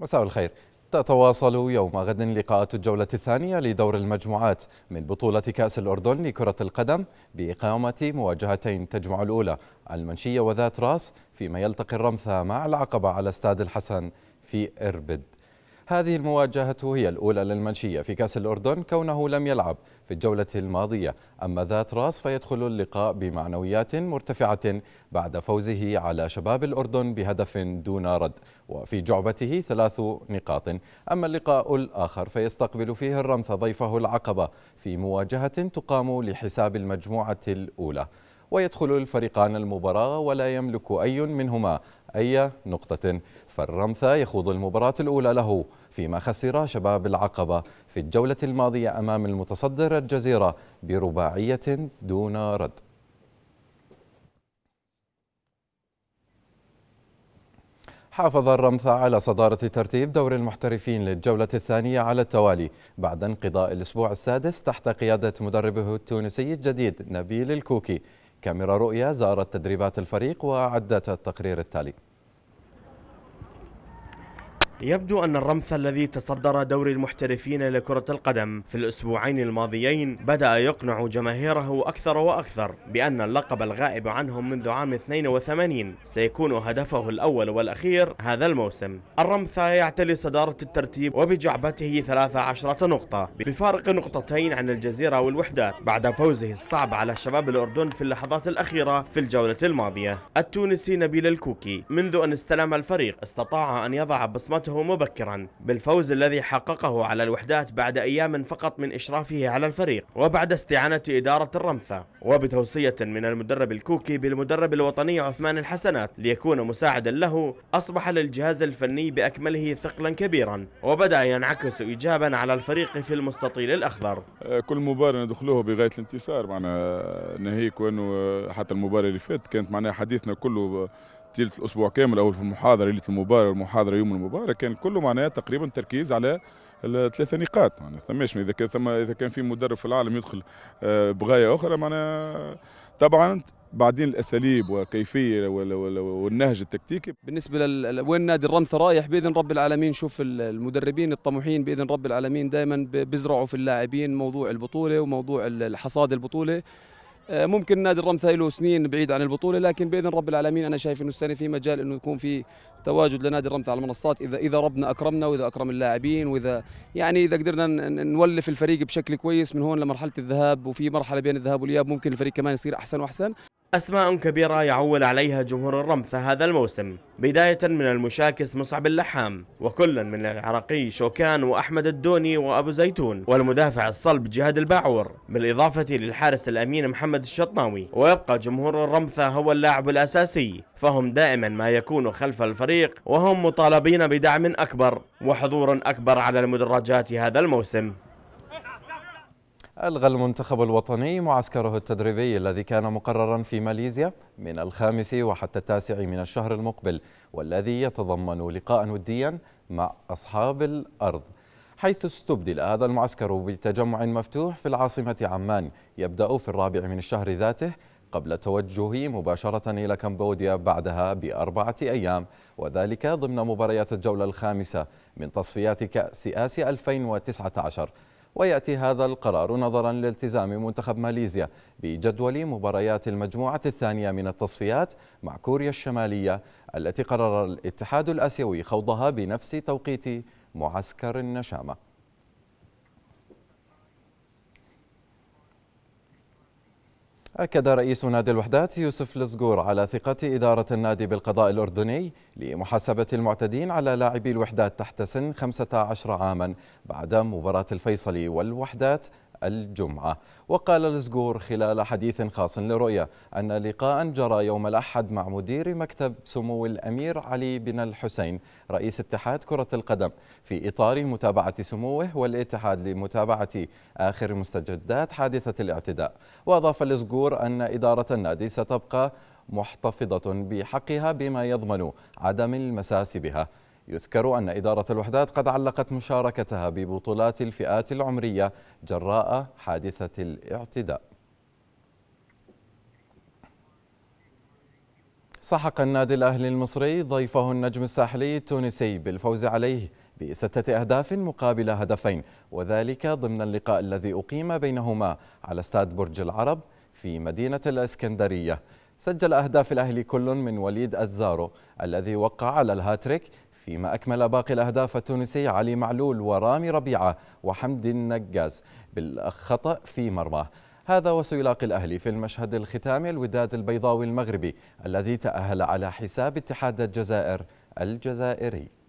مساء الخير تتواصل يوم غد لقاءات الجولة الثانية لدور المجموعات من بطولة كأس الأردن لكرة القدم بإقامة مواجهتين تجمع الأولى المنشية وذات راس فيما يلتقي الرمثة مع العقبة على استاد الحسن في إربد هذه المواجهة هي الأولى للمنشية في كأس الأردن كونه لم يلعب في الجولة الماضية أما ذات راس فيدخل اللقاء بمعنويات مرتفعة بعد فوزه على شباب الأردن بهدف دون رد وفي جعبته ثلاث نقاط أما اللقاء الآخر فيستقبل فيه الرمث ضيفه العقبة في مواجهة تقام لحساب المجموعة الأولى ويدخل الفريقان المباراة ولا يملك أي منهما أي نقطة فالرمثا يخوض المباراة الأولى له فيما خسر شباب العقبة في الجولة الماضية أمام المتصدر الجزيرة برباعية دون رد حافظ الرمثا على صدارة ترتيب دور المحترفين للجولة الثانية على التوالي بعد انقضاء الأسبوع السادس تحت قيادة مدربه التونسي الجديد نبيل الكوكي كاميرا رؤيا زارت تدريبات الفريق وعدت التقرير التالي يبدو أن الرمث الذي تصدر دوري المحترفين لكرة القدم في الأسبوعين الماضيين بدأ يقنع جماهيره أكثر وأكثر بأن اللقب الغائب عنهم منذ عام 82 سيكون هدفه الأول والأخير هذا الموسم الرمث يعتلي صدارة الترتيب وبجعبته 13 نقطة بفارق نقطتين عن الجزيرة والوحدات بعد فوزه الصعب على شباب الأردن في اللحظات الأخيرة في الجولة الماضية التونسي نبيل الكوكي منذ أن استلم الفريق استطاع أن يضع بصمته بدايته مبكرا بالفوز الذي حققه على الوحدات بعد أيام فقط من إشرافه على الفريق وبعد استعانة إدارة الرمثة وبتوصية من المدرب الكوكي بالمدرب الوطني عثمان الحسنات ليكون مساعدا له أصبح للجهاز الفني بأكمله ثقلا كبيرا وبدأ ينعكس إيجابا على الفريق في المستطيل الأخضر آه، كل مباراة ندخلوها بغاية الانتصار معنا ناهيك وأنه حتى المباراة اللي فاتت كانت معناها حديثنا كله طيلة الاسبوع كامل او في المحاضره ليله المباراه والمحاضره يوم المباراه كان كله معناها تقريبا تركيز على الثلاثه نقاط معناها ثماش اذا كان ثم اذا كان في مدرب في العالم يدخل آه، بغايه اخرى معناها طبعا بعدين الاساليب وكيفيه والنهج التكتيكي بالنسبه لوين نادي الرمثه رايح باذن رب العالمين شوف المدربين الطموحين باذن رب العالمين دائما بيزرعوا في اللاعبين موضوع البطوله وموضوع حصاد البطوله آه، ممكن نادي الرمثا له سنين بعيد عن البطوله لكن باذن رب العالمين انا شايف انه السنه في مجال انه يكون في تواجد لنادي الرمثا على المنصات اذا اذا ربنا اكرمنا واذا اكرم اللاعبين واذا يعني اذا قدرنا نولف الفريق بشكل كويس من هون لمرحله الذهاب وفي مرحله بين الذهاب والاياب ممكن الفريق كمان يصير احسن واحسن أسماء كبيرة يعول عليها جمهور الرمثة هذا الموسم بداية من المشاكس مصعب اللحام وكلا من العراقي شوكان وأحمد الدوني وأبو زيتون والمدافع الصلب جهاد الباعور بالإضافة للحارس الأمين محمد الشطناوي ويبقى جمهور الرمثة هو اللاعب الأساسي فهم دائما ما يكونوا خلف الفريق وهم مطالبين بدعم أكبر وحضور أكبر على المدرجات هذا الموسم ألغى المنتخب الوطني معسكره التدريبي الذي كان مقررا في ماليزيا من الخامس وحتى التاسع من الشهر المقبل والذي يتضمن لقاء وديا مع أصحاب الأرض حيث استبدل هذا المعسكر بتجمع مفتوح في العاصمة عمان يبدأ في الرابع من الشهر ذاته قبل التوجه مباشرة إلى كمبوديا بعدها بأربعة أيام وذلك ضمن مباريات الجولة الخامسة من تصفيات كأس آسيا 2019 ويأتي هذا القرار نظرا لالتزام منتخب ماليزيا بجدول مباريات المجموعة الثانية من التصفيات مع كوريا الشمالية التي قرر الاتحاد الآسيوي خوضها بنفس توقيت معسكر النشامة أكد رئيس نادي الوحدات يوسف لزقور على ثقة إدارة النادي بالقضاء الأردني لمحاسبة المعتدين على لاعبي الوحدات تحت سن 15 عاما بعد مباراة الفيصلي والوحدات الجمعة وقال الزقور خلال حديث خاص لرؤية أن لقاء جرى يوم الأحد مع مدير مكتب سمو الأمير علي بن الحسين رئيس اتحاد كرة القدم في إطار متابعة سموه والاتحاد لمتابعة آخر مستجدات حادثة الاعتداء وأضاف الزقور أن إدارة النادي ستبقى محتفظة بحقها بما يضمن عدم المساس بها يذكر أن إدارة الوحدات قد علقت مشاركتها ببطولات الفئات العمرية جراء حادثة الاعتداء سحق النادي الأهلي المصري ضيفه النجم الساحلي التونسي بالفوز عليه بستة أهداف مقابل هدفين وذلك ضمن اللقاء الذي أقيم بينهما على استاد برج العرب في مدينة الإسكندرية سجل أهداف الأهلي كل من وليد الزارو الذي وقع على الهاتريك فيما أكمل باقي الأهداف التونسي علي معلول ورامي ربيعة وحمد النجاز بالخطأ في مرماه هذا وسيلاقي الأهلي في المشهد الختامي الوداد البيضاوي المغربي الذي تأهل على حساب اتحاد الجزائر الجزائري